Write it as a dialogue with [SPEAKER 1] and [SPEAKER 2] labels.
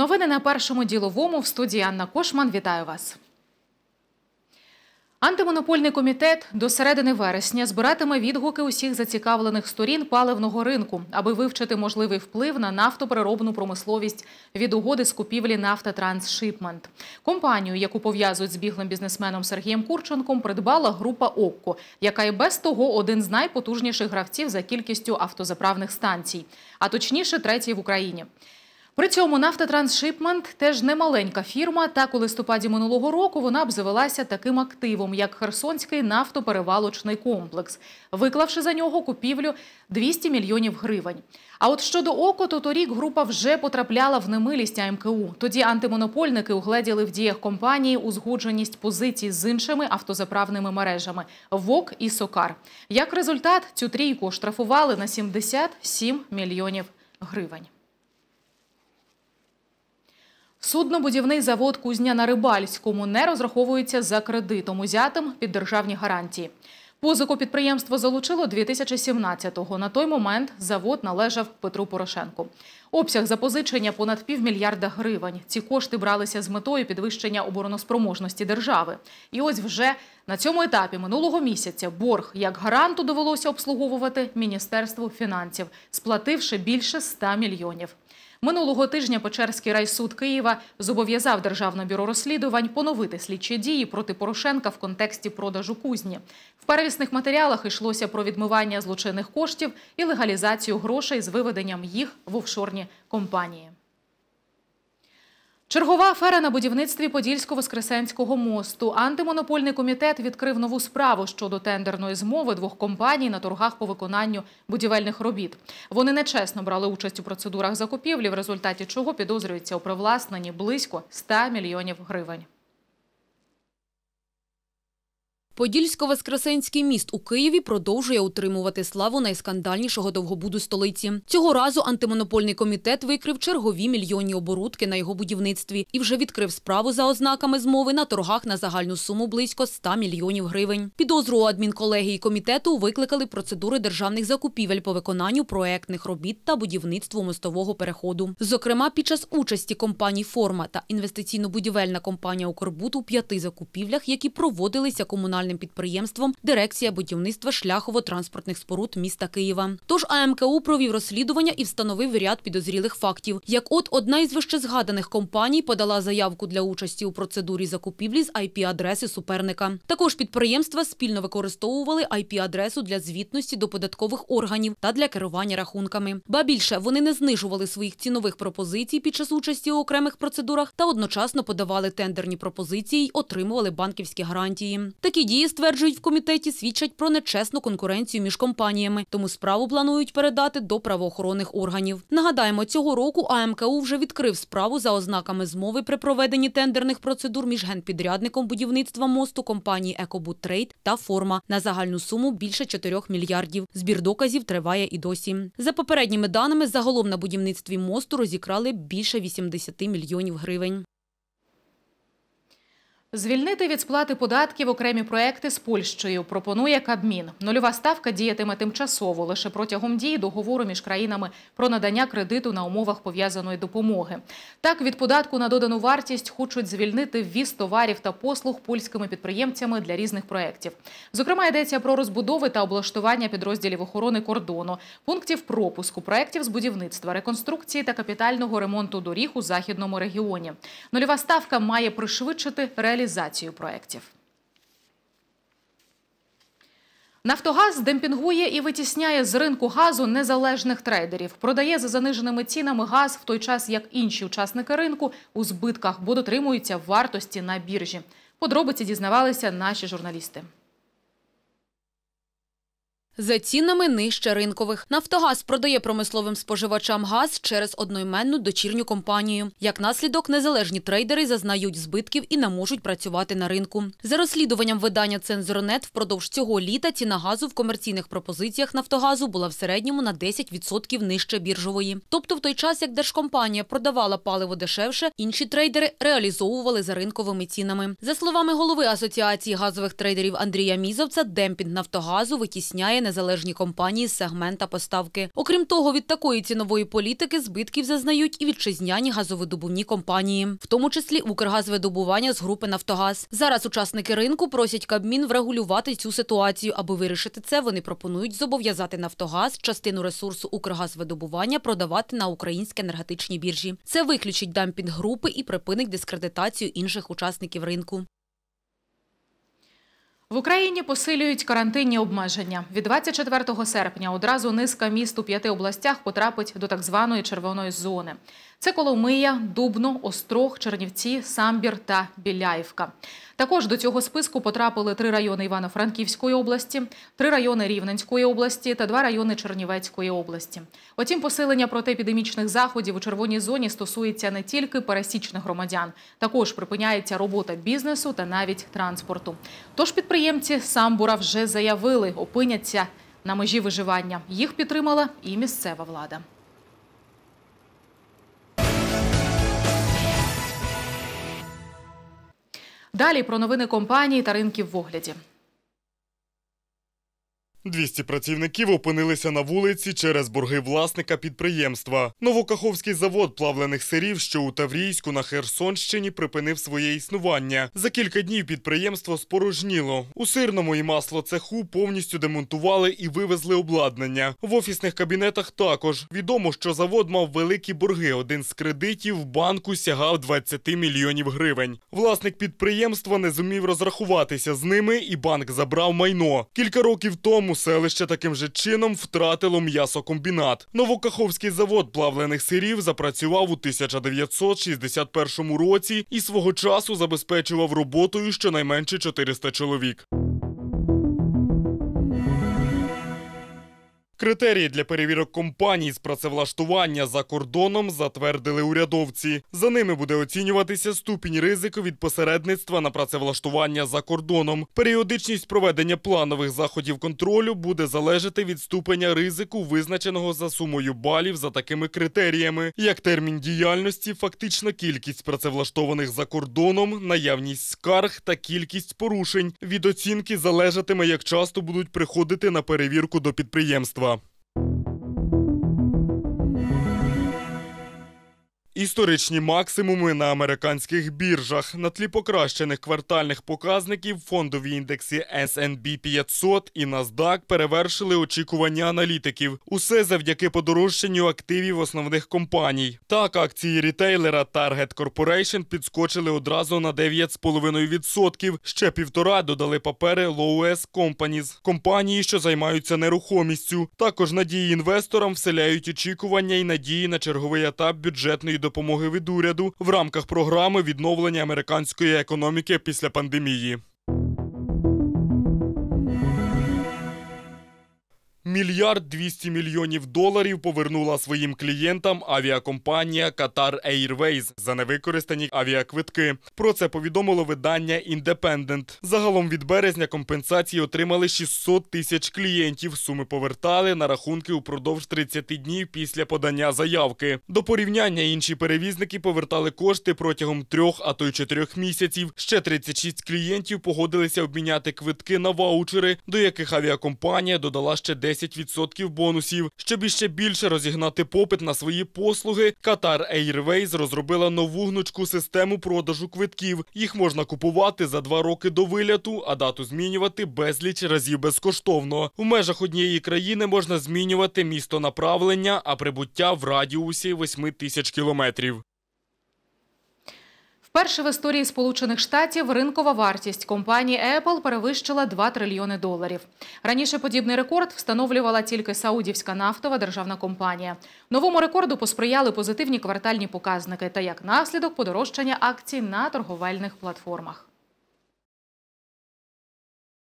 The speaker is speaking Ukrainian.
[SPEAKER 1] Новини на першому діловому в студії Анна Кошман. Вітаю вас. Антимонопольний комітет до середини вересня збиратиме відгуки усіх зацікавлених сторін паливного ринку, аби вивчити можливий вплив на нафтопереробну промисловість від угоди з купівлі «Нафтотрансшипмент». Компанію, яку пов'язують з біглим бізнесменом Сергієм Курченком, придбала група «Окко», яка і без того один з найпотужніших гравців за кількістю автозаправних станцій, а точніше, третій в Україні. При цьому «Нафтотрансшипмент» – теж немаленька фірма. Так у листопаді минулого року вона б завелася таким активом, як Херсонський нафтоперевалочний комплекс, виклавши за нього купівлю 200 мільйонів гривень. А от щодо око, то торік група вже потрапляла в немилість АМКУ. Тоді антимонопольники угледіли в діях компанії узгодженість позицій з іншими автозаправними мережами ВОК і Сокар. Як результат, цю трійку штрафували на 77 мільйонів гривень. Суднобудівний завод Кузня на Рибальському не розраховується за кредитом, узятим під державні гарантії. Позику підприємство залучило 2017-го. На той момент завод належав Петру Порошенку. Обсяг запозичення понад півмільярда гривень. Ці кошти бралися з метою підвищення обороноспроможності держави. І ось вже на цьому етапі минулого місяця борг як гаранту довелося обслуговувати Міністерству фінансів, сплативши більше 100 мільйонів. Минулого тижня Печерський райсуд Києва зобов'язав державне бюро розслідувань поновити слідчі дії проти Порошенка в контексті продажу кузні. В первісних матеріалах йшлося про відмивання злочинних коштів і легалізацію грошей з виведенням їх в офшорні компанії. Чергова афера на будівництві Подільсько-Воскресенського мосту. Антимонопольний комітет відкрив нову справу щодо тендерної змови двох компаній на торгах по виконанню будівельних робіт. Вони нечесно брали участь у процедурах закупівлі, в результаті чого підозрюється у привласненні близько 100
[SPEAKER 2] мільйонів гривень. Подільсько-Воскресенський міст у Києві продовжує утримувати славу найскандальнішого довгобуду столиці. Цього разу антимонопольний комітет викрив чергові мільйонні оборудки на його будівництві і вже відкрив справу за ознаками змови на торгах на загальну суму близько 100 мільйонів гривень. Підозру у адмінколегії комітету викликали процедури державних закупівель по виконанню проектних робіт та будівництву мостового переходу. Зокрема, під час участі компаній Форма та інвестиційно-будівельна компанія Укрбут у п'яти закупівлях, які проводилися комунальним комунальним підприємством Дирекція будівництва шляхово-транспортних споруд міста Києва. Тож АМКУ провів розслідування і встановив ряд підозрілих фактів. Як от одна із вищезгаданих компаній подала заявку для участі у процедурі закупівлі з IP-адреси суперника. Також підприємства спільно використовували IP-адресу для звітності до податкових органів та для керування рахунками. Ба більше вони не знижували своїх цінових пропозицій під час участі у окремих процедурах та одночасно подавали тендерні пропозиції й отримували банківські гарантії. Такі дії Дії стверджують в комітеті, свідчать про нечесну конкуренцію між компаніями, тому справу планують передати до правоохоронних органів. Нагадаємо, цього року АМКУ вже відкрив справу за ознаками змови при проведенні тендерних процедур між генпідрядником будівництва мосту компанії «Екобудтрейд» та форма на загальну суму більше 4 мільярдів. Збір доказів триває і досі. За попередніми даними загалом на будівництві мосту розікрали більше 80 мільйонів гривень. Звільнити від сплати податків окремі проекти з Польщею
[SPEAKER 1] пропонує Кабмін. Нульова ставка діятиме тимчасово лише протягом дії договору між країнами про надання кредиту на умовах пов'язаної допомоги. Так від податку на додану вартість хочуть звільнити ввіз товарів та послуг польськими підприємцями для різних проєктів. Зокрема, йдеться про розбудови та облаштування підрозділів охорони кордону, пунктів пропуску, проєктів з будівництва, реконструкції та капітального ремонту доріг у західному регіоні. Нульова ставка має пришвидшити реалізацію реалізацію проєктів. Нафтогаз демпінгує і витісняє з ринку газу незалежних трейдерів. Продає за заниженими цінами газ в той час, як інші учасники ринку у збитках, бо дотримуються вартості на біржі. Подробиці дізнавалися наші журналісти
[SPEAKER 2] за цінами нижче ринкових. Нафтогаз продає промисловим споживачам газ через одноіменну дочірню компанію. Як наслідок, незалежні трейдери зазнають збитків і не можуть працювати на ринку. За розслідуванням видання «Цензорнет», впродовж цього літа ціна газу в комерційних пропозиціях Нафтогазу була в середньому на 10% нижче біржової. Тобто, в той час як держкомпанія продавала паливо дешевше, інші трейдери реалізовували за ринковими цінами. За словами голови асоціації газових трейдерів Андрія Мізовця, демпінг Нафтогазу витісняє незалежні компанії з сегмента поставки. Окрім того, від такої цінової політики збитків зазнають і вітчизняні газовидобувні компанії, в тому числі Укргазвидобування з групи Нафтогаз. Зараз учасники ринку просять Кабмін врегулювати цю ситуацію. Аби вирішити це, вони пропонують зобов'язати Нафтогаз частину ресурсу Укргазвидобування продавати на українські енергетичні біржі. Це виключить дампінг групи і припинить дискредитацію інших учасників ринку. В Україні посилюють
[SPEAKER 1] карантинні обмеження. Від 24 серпня одразу низка міст у п'яти областях потрапить до так званої червоної зони. Це Коломия, Дубно, Острог, Чернівці, Самбір та Біляївка. Також до цього списку потрапили три райони Івано-Франківської області, три райони Рівненської області та два райони Чернівецької області. Отім, посилення протиепідемічних заходів у червоній зоні стосується не тільки пересічних громадян, також припиняється робота бізнесу та навіть транспорту. Тож підприємство Підприємці самбура вже заявили, опиняться на межі виживання. Їх підтримала і місцева влада. Далі про новини компанії та ринків в огляді.
[SPEAKER 3] 200 працівників опинилися на вулиці через борги власника підприємства. Новокаховський завод плавлених сирів, що у Таврійську на Херсонщині припинив своє існування. За кілька днів підприємство спорожніло. У сирному і масло цеху повністю демонтували і вивезли обладнання. В офісних кабінетах також відомо, що завод мав великі борги. Один з кредитів в банку сягав 20 мільйонів гривень. Власник підприємства не зумів розрахуватися з ними, і банк забрав майно. Кілька років тому цьому селище таким же чином втратило м'ясокомбінат. Новокаховський завод плавлених сирів запрацював у 1961 році і свого часу забезпечував роботою щонайменше 400 чоловік. Критерії для перевірок компаній з працевлаштування за кордоном затвердили урядовці. За ними буде оцінюватися ступінь ризику від посередництва на працевлаштування за кордоном. Періодичність проведення планових заходів контролю буде залежати від ступеня ризику, визначеного за сумою балів за такими критеріями, як термін діяльності, фактична кількість працевлаштованих за кордоном, наявність скарг та кількість порушень. Від оцінки залежатиме, як часто будуть приходити на перевірку до підприємства. Історичні максимуми на американських біржах на тлі покращених квартальних показників фондові індекси S&P 500 і NASDAQ перевершили очікування аналітиків. Усе завдяки подорожченню активів основних компаній. Так, акції рітейлера Target Corporation підскочили одразу на 9,5%. Ще півтора додали папери Low-S Companies – компанії, що займаються нерухомістю. Також надії інвесторам вселяють очікування і надії на черговий етап бюджетної допомоги допомоги від уряду в рамках програми відновлення американської економіки після пандемії. Мільярд 200 мільйонів доларів повернула своїм клієнтам авіакомпанія Qatar Airways за невикористані авіаквитки. Про це повідомило видання Індепендент. Загалом від березня компенсації отримали 600 тисяч клієнтів. Суми повертали на рахунки упродовж 30 днів після подання заявки. До порівняння інші перевізники повертали кошти протягом трьох, а то й чотирьох місяців. Ще 36 клієнтів погодилися обміняти квитки на ваучери, до яких авіакомпанія додала ще 10 10% бонусів. Щоб іще більше розігнати попит на свої послуги, Qatar Airways розробила нову гнучку систему продажу квитків. Їх можна купувати за два роки до виляту, а дату змінювати безліч разів безкоштовно. У межах однієї країни можна змінювати місто направлення, а прибуття в радіусі 8 тисяч кілометрів.
[SPEAKER 1] Вперше в історії Сполучених Штатів ринкова вартість компанії Apple перевищила 2 трильйони доларів. Раніше подібний рекорд встановлювала тільки Саудівська нафтова державна компанія. Новому рекорду посприяли позитивні квартальні показники та як наслідок подорожчання акцій на торговельних платформах.